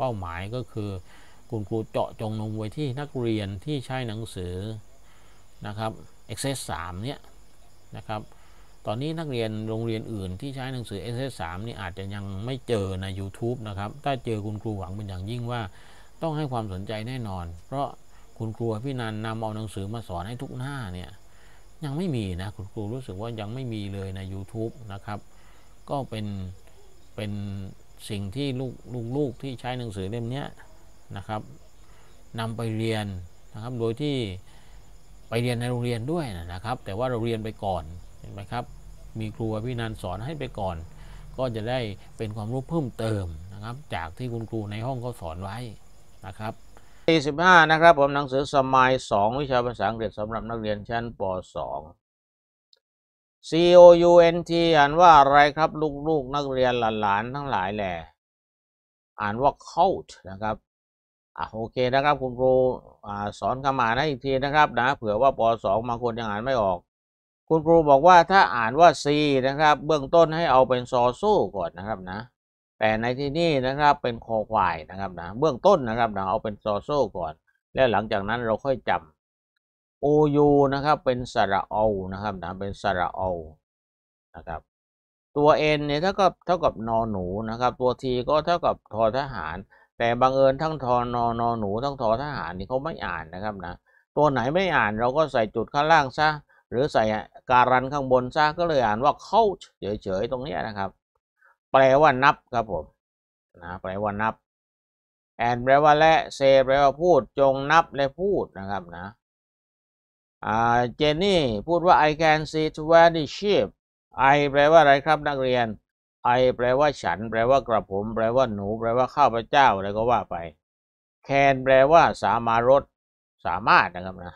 เป้าหมายก็คือคุณครูเจาะจงลงไว้ที่นักเรียนที่ใช้หนังสือนะครับ Access 3เนี่ยนะครับตอนนี้นักเรียนโรงเรียนอื่นที่ใช้หนังสือ Access 3นี่อาจจะยังไม่เจอใน YouTube นะครับถ้าเจอคุณครูหวังเป็นอย่างยิ่งว่าต้องให้ความสนใจแน่นอน เพราะคุณครูพี่นันนำเอาหนังสือมาสอนให้ทุกหน้าเนี่ยยังไม่มีนะคุณครูรู้สึกว่ายังไม่มีเลยใน YouTube นะครับก็เป็นเป็นสิ่งที่ลูกลูกที่ใช้หนังสือเล่มนี้นะครับนำไปเรียนนะครับโดยที่ไปเรียนในโรงเรียนด้วยนะครับ แต่ว่าเราเรียนไปก่อนเห็นไหมครับมีครูพี่นันสอนให้ไปก่อน ก็จะได้เป็นความรู้เพิ่มเติมนะครับ จากที่คุณครูในห้องเขาสอนไว้นะครับ 45 นะครับ ผมหนังสือสมัย 2 วิชาภาษาอังกฤษสำหรับนักเรียนชั้นป .2 C O U N T อ่านว่าอะไรครับลูกๆ นักเรียนหลานๆทั้งหลายแหละอ่านว่า count นะครับอ่ะโอเคนะครับ คุณครูอ่าสอนคำหมานให้อีกทีนะครับนะเผื่อว่าป .2 บางคนยังอ่านไม่ออก คุณครูบอกว่าถ้าอ่านว่า C นะครับ เบื้องต้นให้เอาเป็นซอสู้ก่อนนะครับนะ แต่ในที่นี้นะครับ เป็นคอควายนะครับนะเบื้องต้นนะครับนะเอาเป็นซอสู้ก่อน แล้วหลังจากนั้นเราค่อยจำโอยูนะครับ เป็นสระเอานะครับนะเป็นสระเอา นะครับ ตัวเอนเนี่ยเท่ากับเท่ากับนอหนูนะครับ ตัวทีก็เท่ากับทอทหาร แต่บังเอิญทั้งทอนอนอหนูทั้งทอทหารนี่เขาไม่อ่านนะครับนะ ตัวไหนไม่อ่าน เราก็ใส่จุดข้างล่างซะหรือใส่การันข้างบนซะก็เลยอ่านว่าเข้าเฉยๆตรงนี้นะครับ แปลว่านับครับผมนะแปลว่านับแอนแปลว่าและเซแปลว่าพูด จงนับและพูดนะครับนะเจนนี่ พูดว่า I can see twenty sheep I แปลว่าอะไรครับนักเรียน I แปลว่าฉัน แปลว่ากระผม แปลว่าหนู แปลว่าข้าพเจ้าอะไรก็ว่าไป Can แปลว่าสามารถ สามารถนะครับนะ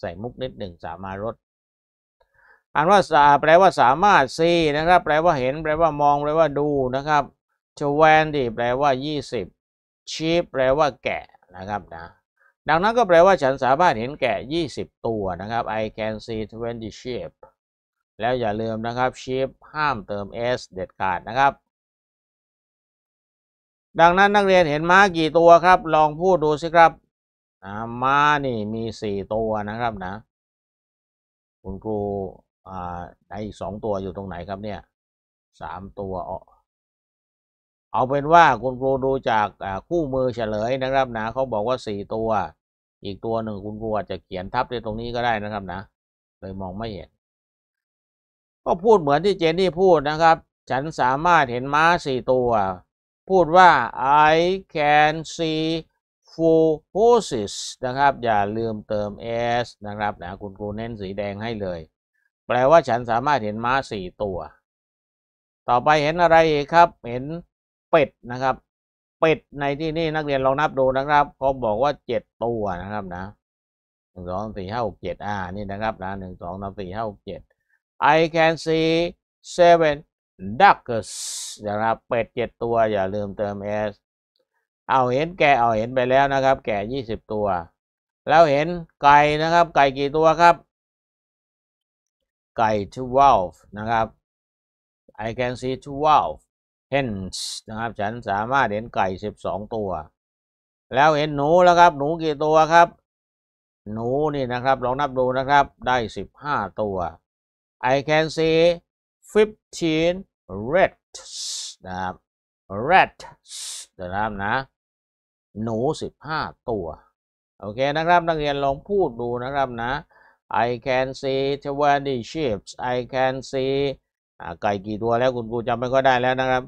ใส่มุกนิดหนึ่งสามารถอ่านว่าสาแปลว่าสามารถซีนะครับ แปลว่าเห็น แปลว่ามองแปลว่าดูนะครับ twenty แปลว่ายี่สิบชี p แปลว่า แกะนะครับนะดังนั้นก็แปลว่าฉันสามารถเห็นแกะ 20 ตัวนะครับ I can see 20 sheep แล้วอย่าลืมนะครับ sheep ห้ามเติม s เด็ดขาดนะครับ ดังนั้นนักเรียนเห็นม้ากี่ตัวครับ ลองพูดดูสิครับม้านี่มี 4 ตัวนะครับนะ คุณครูอ่าไอ้ก2ตัวอยู่ตรงไหนครับเนี่ย 3 ตัว เอาเป็นว่าคุณครูดูจากคู่มือเฉลยนะครับ นะเขาบอกว่า 4 ตัวอีกตัวหนึ่งคุณครูอาจจะเขียนทับในตรงนี้ก็ได้นะครับนะ เลยมองไม่เห็น ก็พูดเหมือนที่เจนนี่พูดนะครับ ฉันสามารถเห็นม้าสี่ตัว พูดว่า I can see four horses นะครับ อย่าลืมเติม s นะครับนะคุณครูเน้นสีแดงให้เลย แปลว่าฉันสามารถเห็นม้าสี่ตัว ต่อไปเห็นอะไรครับ เห็นเป็ดนะครับเป็ดในที่นี่นักเรียนลองนับดูนะครับเขาบอกว่าเจ็ดตัวนะครับนะหนึ่งสองสี่ห้าหกเจ็ดอ่า นี่นะครับนะหนึ่งสองสามสี่ห้าหกเจ็ด I can see seven ducks นะครับเป็ดเจ็ดตัว อย่าลืมเติม s เอาเห็นแกเอาเห็นไปแล้วนะครับ แกยี่สิบตัว แล้วเห็นไก่นะครับ ไก่กี่ตัวครับ ไก่ twelve นะครับ I can see twelve เ e n นนะครับฉันสามารถเห็นไก่สิบสองตัว แล้วเห็นหนูแล้วครับ หนูกี่ตัวครับ หนูนี่นะครับลองนับดูนะครับ ได้สิบห้าตัว I can see fifteen rats นะครับ rats นะครับนะ หนูสิบห้าตัว โอเคนะครับนักเรียนลองพูดดูนะครับนะ I can see twenty sheep I can see ไก่กี่ตัวแล้วคุณครูจำไม่ค่อยได้แล้วนะครับ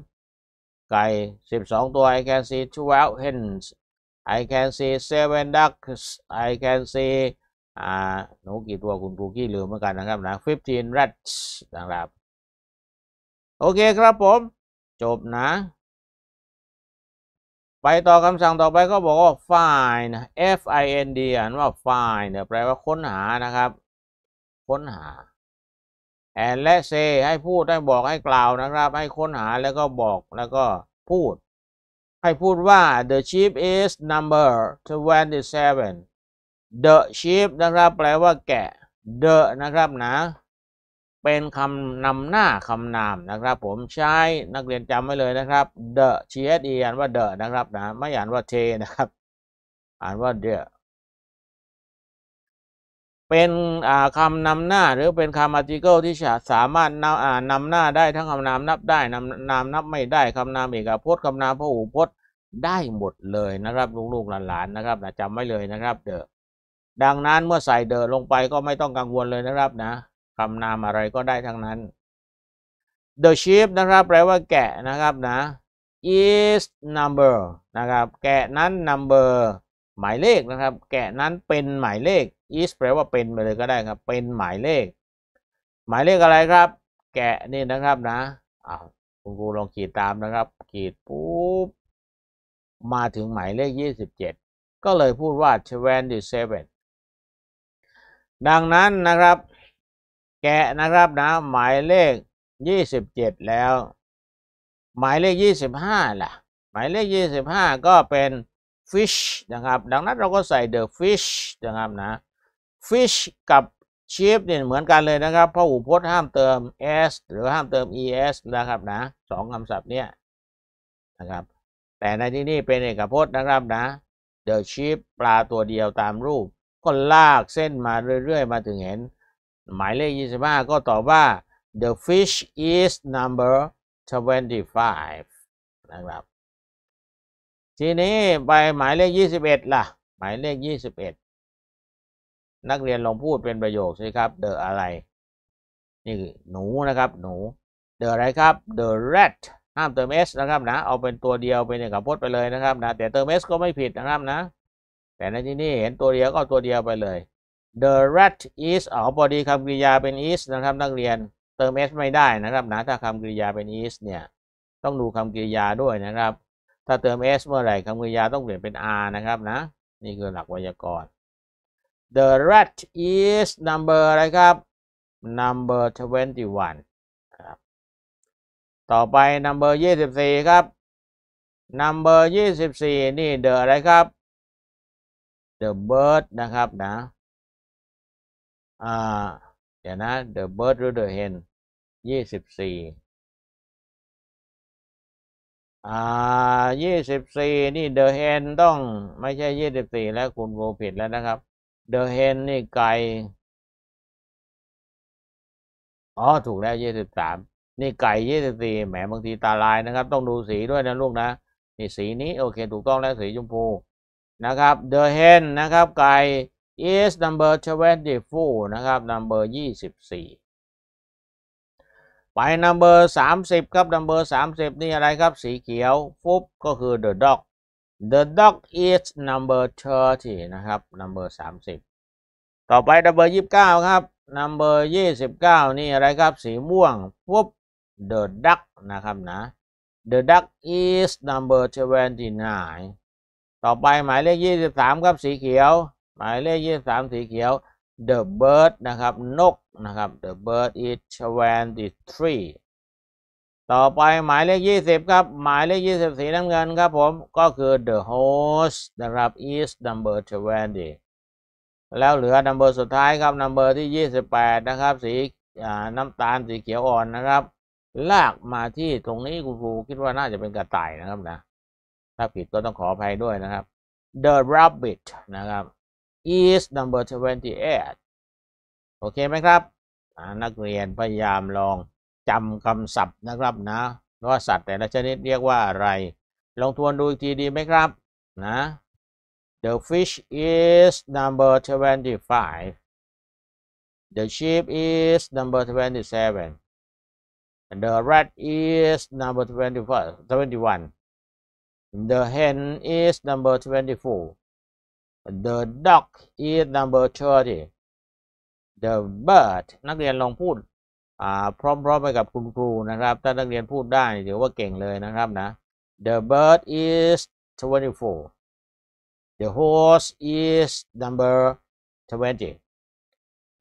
ไก่12 ตัว I can see 12 hens I can see seven ducks I can see อ่าหนูกี่ตัวคุณคูกี้ลืมเหมือนกันนะครับนะ15 rats นะครับ โอเคครับผม จบนะ ไปต่อคำสั่งต่อไปก็บอกว่า find f i n d อ่านว่า find แปลว่าค้นหานะครับ ค้นหา and และ say ให้พูดให้บอกให้กล่าวนะครับให้ค้นหาแล้วก็บอกแล้วก็พูดให้พูดว่า the sheep is number 27 the sheep นะครับแปลว่าแกะ the นะครับนะ เป็นคำนำหน้าคำนามนะครับ ผมใช้นักเรียนจำไว้เลยนะครับ the s h e อ่านว่า the นะครับนะไม่อ่านว่า t นะครับ อ่านว่า the เป็นคำนำหน้าหรือเป็นคำอาร์ติเคิลที่สามารถนำนำหน้าได้ทั้งคำนามนับได้นำนามนับไม่ได้คำนามเอกพจน์คำนามพหูพจน์ได้หมดเลยนะครับลูกๆหลานๆนะครับนะจำไว้เลยนะครับเดอดังนั้นเมื่อใส่เดอลงไปก็ไม่ต้องกังวลเลยนะครับ นะคำนามอะไรก็ได้ทั้งนั้น the sheep นะครับ แปลว่าแกะนะครับ นะ is number นะครับ แกะนั้น number หมายเลขนะครับ แกะนั้นเป็นหมายเลข is แปลว่าเป็นไปเลยก็ได้ครับ เป็นหมายเลข หมายเลขอะไรครับ แกะนี่นะครับนะอ้าวคุณครูลองขีดตามนะครับ ขีดปุ๊บมาถึงหมายเลขยี่สิบเจ็ดก็เลยพูดว่า seven ดังนั้นนะครับ แกะนะครับนะหมายเลขยี่สิบเจ็ดแล้ว หมายเลขยี่สิบห้าล่ะหมายเลขยี่สิบห้าก็เป็น fish นะครับ ดังนั้นเราก็ใส่ the fish นะครับนะฟิชกับชีฟเนี่ยเหมือนกันเลยนะครับพระอูพจน์ห้ามเติม s หรือห้ามเติม es นะครับนะสองคำศัพท์เนี่ยนะครับ แต่ในที่นี้เป็นเอกพจน์นะครับนะ the ship ปลาตัวเดียวตามรูป ก็ลากเส้นมาเรื่อยๆ มาถึงเห็น หมายเลข 25 ก็ตอบว่า the fish is number 25 นะครับ ทีนี้ไปหมายเลข 21 ล่ะ หมายเลข 21นักเรียนลองพูดเป็นประโยคสิครับ the อะไร นี่คือหนูนะครับ หนู the อะไรครับ the rat ห้ามเติม s นะครับนะ เอาเป็นตัวเดียวเป็นเอกพจน์ไปเลยนะครับนะ แต่เติม s ก็ไม่ผิดนะครับนะ แต่ในที่นี้เห็นตัวเดียวก็ตัวเดียวไปเลย the rat is อ๋อ พอดีคำกริยาเป็น is นะครับ นักเรียน เติม s ไม่ได้นะครับนะ ถ้าคำกริยาเป็น is เนี่ย ต้องดูคำกริยาด้วยนะครับ ถ้าเติม s เมื่อไหร่คำกริยาต้องเปลี่ยนเป็น r นะครับนะ นี่คือหลักไวยากรณ์ The rat is number อะไรครับ number 21ครับ ต่อไป number 24 ครับ number 24 นี่ the อะไรครับ the bird นะครับนะ อ่า เดี๋ยวนะ the bird หรือ the hen 24อ่า24 นี่ the hen ต้องไม่ใช่ 24 แล้วคุณโกผิดแล้วนะครับเดอะเฮนนี่ไก่ อ๋อถูกแล้วยี่สิบสามนี่ไก่ยี่สิบสี่แหมบางทีตาลายนะครับ ต้องดูสีด้วยนะลูกนะ นี่สีนี้โอเค ถูกต้องแล้วสีชมพูนะครับเดอะเฮนนะครับไก่ is number twenty four นะครับ number ยี่สิบสี่ไป number สสามิบครับ number สสามิบนี่อะไรครับ สีเขียวฟุบก็คือ the dog the dog is number 30นะครับ number 30 ต่อไป number 29ครับ number 29 นี่อะไรครับ สีม่วงปุ๊บ the duck นะครับนะ the duck is number 29 ต่อไป หมายเลข23ครับสีเขียว หมายเลข23 สีเขียว the bird นะครับนกนะครับ the bird is 23ต่อไปหมายเลข20ครับ หมายเลข20สีน้ำเงินครับผมก็คือ the host นะครับ is number 20แล้วเหลือ number สุดท้ายครับ number ที่28นะครับสีน้ำตาลสีเขียวอ่อนนะครับลากมาที่ตรงนี้คุณครูคิดว่าน่าจะเป็นกระต่ายนะครับนะถ้าผิดก็ต้องขออภัยด้วยนะครับ the rabbit นะครับ is number 28โอเคไหมครับ นักเรียนพยายามลองจำคำศัพท์นะครับนะ ว่าสัตว์แต่ละชนิดเรียกว่าอะไร ลองทวนดูอีกทีดีไหมครับนะ The fish is number 25 The sheep is number 27 The rat is number 21 The hen is number 24 The dog is number 30 The bird นักเรียนลองพูดพร้อมๆ ไปกับคุณครูนะครับ ถ้านักเรียนพูดได้ถือว่าเก่งเลยนะครับนะ The bird is 24 The horse is number 20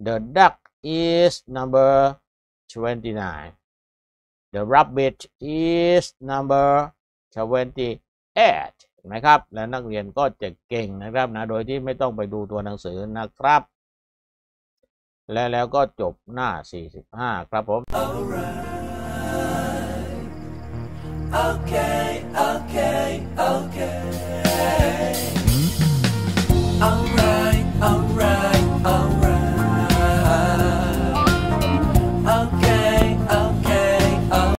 The duck is number 29 The rabbit is number 28เห็นไหมครับ และนักเรียนก็จะเก่งนะครับนะ โดยที่ไม่ต้องไปดูตัวหนังสือนะครับและแล้วก็จบหน้า 45 ครับผม okay, okay, okay.